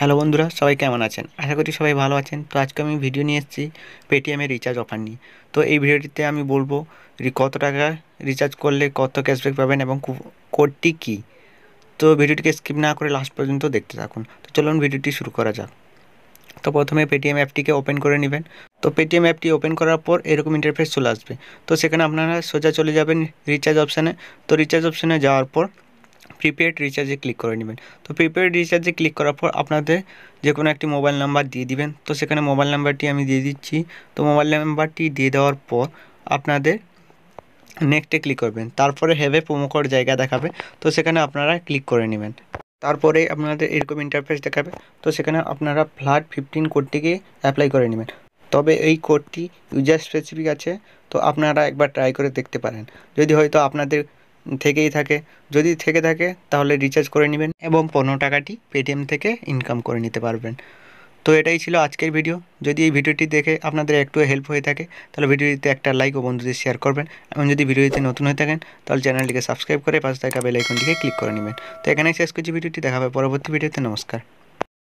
hello বন্ধুরা সবাই কেমন আছেন আশা করি সবাই ভালো আছেন তো আজকে আমি ভিডিও নিয়ে এসেছি পেটিএমের রিচার্জ অফার নিয়ে তো এই ভিডিওটিতে আমি বলবো কত টাকা রিচার্জ করলে কত ক্যাশব্যাক পাবেন এবং কোডটি কী তো ভিডিওটিকে স্কিপ না করে লাস্ট পর্যন্ত দেখতে থাকুন তো চলুন ভিডিওটি শুরু করা যাক তো প্রথমে পেটিএম অ্যাপটিকে ওপেন করে নেবেন তো পেটিএম অ্যাপটি ওপেন করার পর এরকম ইন্টারফেস চলে আসবে তো সেখানে আপনারা সোজা চলে যাবেন রিচার্জ অপশানে তো রিচার্জ অপশানে যাওয়ার পর প্রিপেড রিচার্জে ক্লিক করে নেবেন তো প্রিপেড রিচার্জে ক্লিক করার পর আপনাদের যে কোনো একটি মোবাইল নাম্বার দিয়ে দিবেন তো সেখানে মোবাইল নাম্বারটি আমি দিয়ে দিচ্ছি তো মোবাইল নাম্বারটি দিয়ে দেওয়ার পর আপনাদের নেক্সটে ক্লিক করবেন তারপরে হেভে কোড জায়গা দেখাবে তো সেখানে আপনারা ক্লিক করে নেবেন তারপরে আপনাদের এরকম ইন্টারফেস দেখাবে তো সেখানে আপনারা ফ্ল্যাট ফিফটিন কোডটিকে অ্যাপ্লাই করে নেবেন তবে এই কোডটি ইউজার স্পেসিফিক আছে তো আপনারা একবার ট্রাই করে দেখতে পারেন যদি হয়তো আপনাদের থেকেই থাকে যদি থেকে থাকে তাহলে রিচার্জ করে নেবেন এবং পনেরো টাকাটি পেটিএম থেকে ইনকাম করে নিতে পারবেন তো এটাই ছিল আজকের ভিডিও যদি এই ভিডিওটি দেখে আপনাদের একটু হেল্প হয়ে থাকে তাহলে ভিডিওটিতে একটা লাইক ও বন্ধুদের শেয়ার করবেন এবং যদি ভিডিওটিতে নতুন হয়ে থাকেন তাহলে চ্যানেলটিকে সাবস্ক্রাইব করে পাশে থাকা বেলাইকনটিকে ক্লিক করে নেবেন তো এখানেই শেষ করছি ভিডিওটি দেখা হবে পরবর্তী ভিডিওতে নমস্কার